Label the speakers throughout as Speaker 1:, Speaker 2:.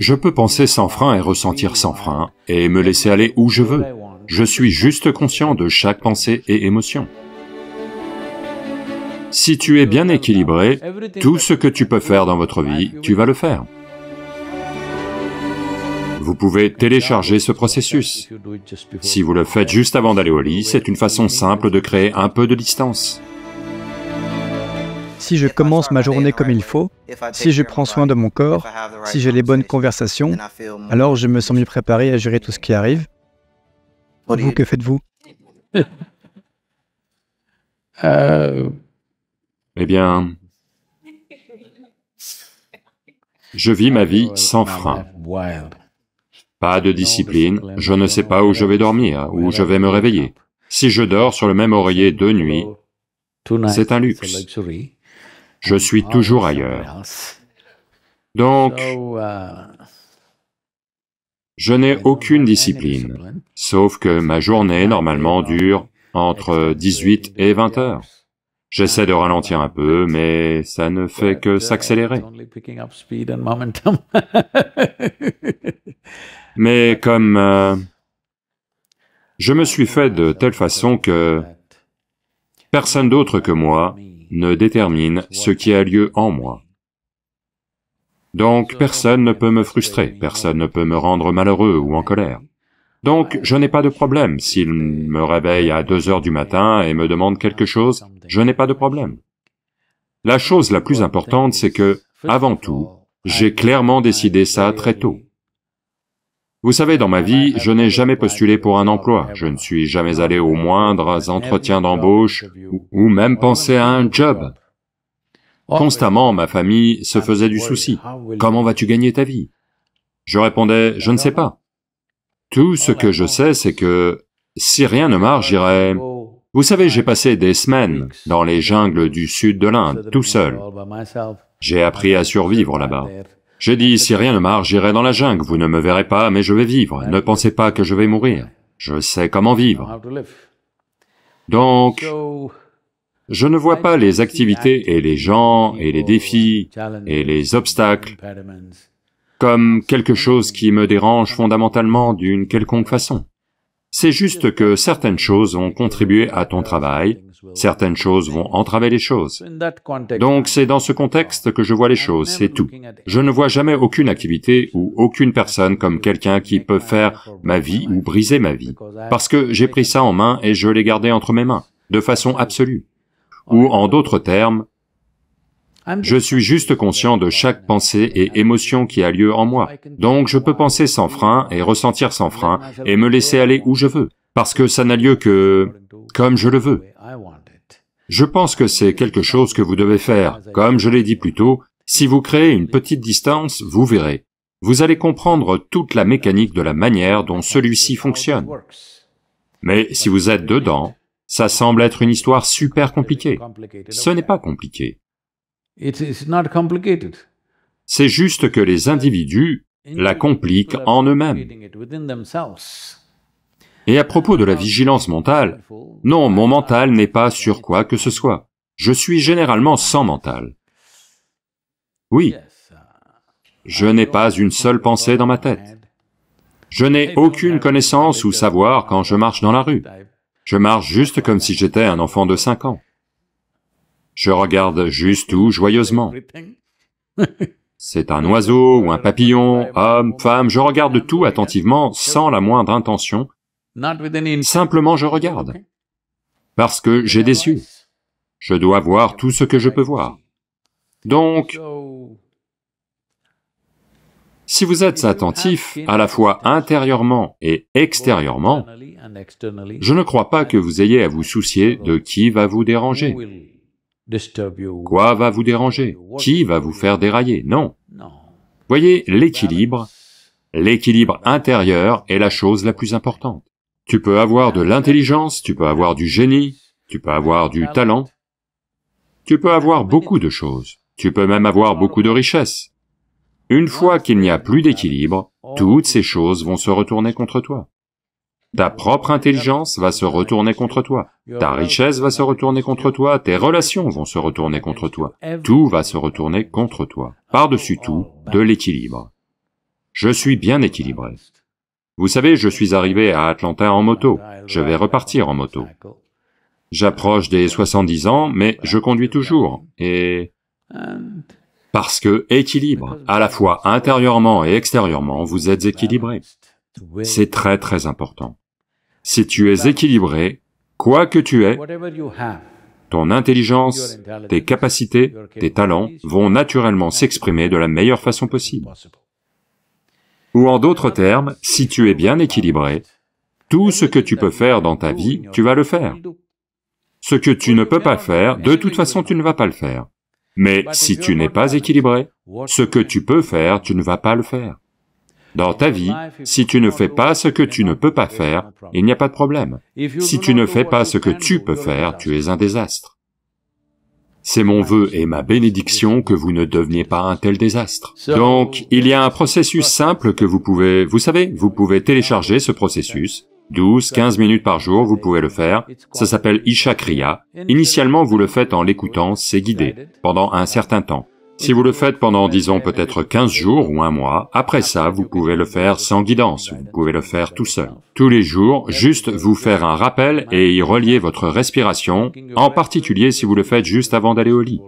Speaker 1: Je peux penser sans frein et ressentir sans frein, et me laisser aller où je veux. Je suis juste conscient de chaque pensée et émotion. Si tu es bien équilibré, tout ce que tu peux faire dans votre vie, tu vas le faire. Vous pouvez télécharger ce processus. Si vous le faites juste avant d'aller au lit, c'est une façon simple de créer un peu de distance si je commence ma journée comme il faut, si je prends soin de mon corps, si j'ai les bonnes conversations, alors je me sens mieux préparé à gérer tout ce qui arrive. Vous, que faites-vous euh, Eh bien, je vis ma vie sans frein. Pas de discipline, je ne sais pas où je vais dormir, où je vais me réveiller. Si je dors sur le même oreiller deux nuits, c'est un luxe je suis toujours ailleurs. Donc, je n'ai aucune discipline, sauf que ma journée normalement dure entre 18 et 20 heures. J'essaie de ralentir un peu, mais ça ne fait que s'accélérer. Mais comme euh, je me suis fait de telle façon que personne d'autre que moi ne détermine ce qui a lieu en moi. Donc personne ne peut me frustrer, personne ne peut me rendre malheureux ou en colère. Donc je n'ai pas de problème. S'il me réveille à 2 heures du matin et me demande quelque chose, je n'ai pas de problème. La chose la plus importante, c'est que, avant tout, j'ai clairement décidé ça très tôt. Vous savez, dans ma vie, je n'ai jamais postulé pour un emploi, je ne suis jamais allé aux moindres entretiens d'embauche ou même pensé à un job. Constamment, ma famille se faisait du souci. Comment vas-tu gagner ta vie Je répondais, je ne sais pas. Tout ce que je sais, c'est que si rien ne marche, j'irai... Vous savez, j'ai passé des semaines dans les jungles du sud de l'Inde, tout seul. J'ai appris à survivre là-bas. J'ai dit, si rien ne marche, j'irai dans la jungle, vous ne me verrez pas, mais je vais vivre, ne pensez pas que je vais mourir, je sais comment vivre. Donc, je ne vois pas les activités et les gens et les défis et les obstacles comme quelque chose qui me dérange fondamentalement d'une quelconque façon. C'est juste que certaines choses ont contribué à ton travail, Certaines choses vont entraver les choses. Donc c'est dans ce contexte que je vois les choses, c'est tout. Je ne vois jamais aucune activité ou aucune personne comme quelqu'un qui peut faire ma vie ou briser ma vie, parce que j'ai pris ça en main et je l'ai gardé entre mes mains, de façon absolue. Ou en d'autres termes, je suis juste conscient de chaque pensée et émotion qui a lieu en moi. Donc je peux penser sans frein et ressentir sans frein et me laisser aller où je veux, parce que ça n'a lieu que comme je le veux. Je pense que c'est quelque chose que vous devez faire. Comme je l'ai dit plus tôt, si vous créez une petite distance, vous verrez. Vous allez comprendre toute la mécanique de la manière dont celui-ci fonctionne. Mais si vous êtes dedans, ça semble être une histoire super compliquée. Ce n'est pas compliqué. C'est juste que les individus la compliquent en eux-mêmes. Et à propos de la vigilance mentale, non, mon mental n'est pas sur quoi que ce soit. Je suis généralement sans mental. Oui, je n'ai pas une seule pensée dans ma tête. Je n'ai aucune connaissance ou savoir quand je marche dans la rue. Je marche juste comme si j'étais un enfant de 5 ans. Je regarde juste tout joyeusement. C'est un oiseau ou un papillon, homme, femme, je regarde tout attentivement sans la moindre intention Simplement je regarde, parce que j'ai des yeux. Je dois voir tout ce que je peux voir. Donc, si vous êtes attentif, à la fois intérieurement et extérieurement, je ne crois pas que vous ayez à vous soucier de qui va vous déranger. Quoi va vous déranger Qui va vous faire dérailler Non. Voyez, l'équilibre, l'équilibre intérieur est la chose la plus importante. Tu peux avoir de l'intelligence, tu peux avoir du génie, tu peux avoir du talent, tu peux avoir beaucoup de choses, tu peux même avoir beaucoup de richesses. Une fois qu'il n'y a plus d'équilibre, toutes ces choses vont se retourner contre toi. Ta propre intelligence va se retourner contre toi, ta richesse va se retourner contre toi, tes relations vont se retourner contre toi, tout va se retourner contre toi. Par-dessus tout, de l'équilibre. Je suis bien équilibré. Vous savez, je suis arrivé à Atlanta en moto, je vais repartir en moto. J'approche des 70 ans, mais je conduis toujours, et... Parce que équilibre, à la fois intérieurement et extérieurement, vous êtes équilibré. C'est très très important. Si tu es équilibré, quoi que tu aies, ton intelligence, tes capacités, tes talents vont naturellement s'exprimer de la meilleure façon possible. Ou en d'autres termes, si tu es bien équilibré, tout ce que tu peux faire dans ta vie, tu vas le faire. Ce que tu ne peux pas faire, de toute façon tu ne vas pas le faire. Mais si tu n'es pas équilibré, ce que tu peux faire, tu ne vas pas le faire. Dans ta vie, si tu ne fais pas ce que tu ne peux pas faire, il n'y a pas de problème. Si tu ne fais pas ce que tu peux faire, tu es un désastre. C'est mon vœu et ma bénédiction que vous ne deveniez pas un tel désastre. Donc, il y a un processus simple que vous pouvez... Vous savez, vous pouvez télécharger ce processus, 12, 15 minutes par jour, vous pouvez le faire. Ça s'appelle Ishakriya. Initialement, vous le faites en l'écoutant, c'est guidé, pendant un certain temps. Si vous le faites pendant, disons, peut-être 15 jours ou un mois, après ça, vous pouvez le faire sans guidance, vous pouvez le faire tout seul. Tous les jours, juste vous faire un rappel et y relier votre respiration, en particulier si vous le faites juste avant d'aller au lit.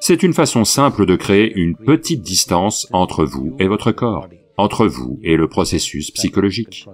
Speaker 1: C'est une façon simple de créer une petite distance entre vous et votre corps, entre vous et le processus psychologique.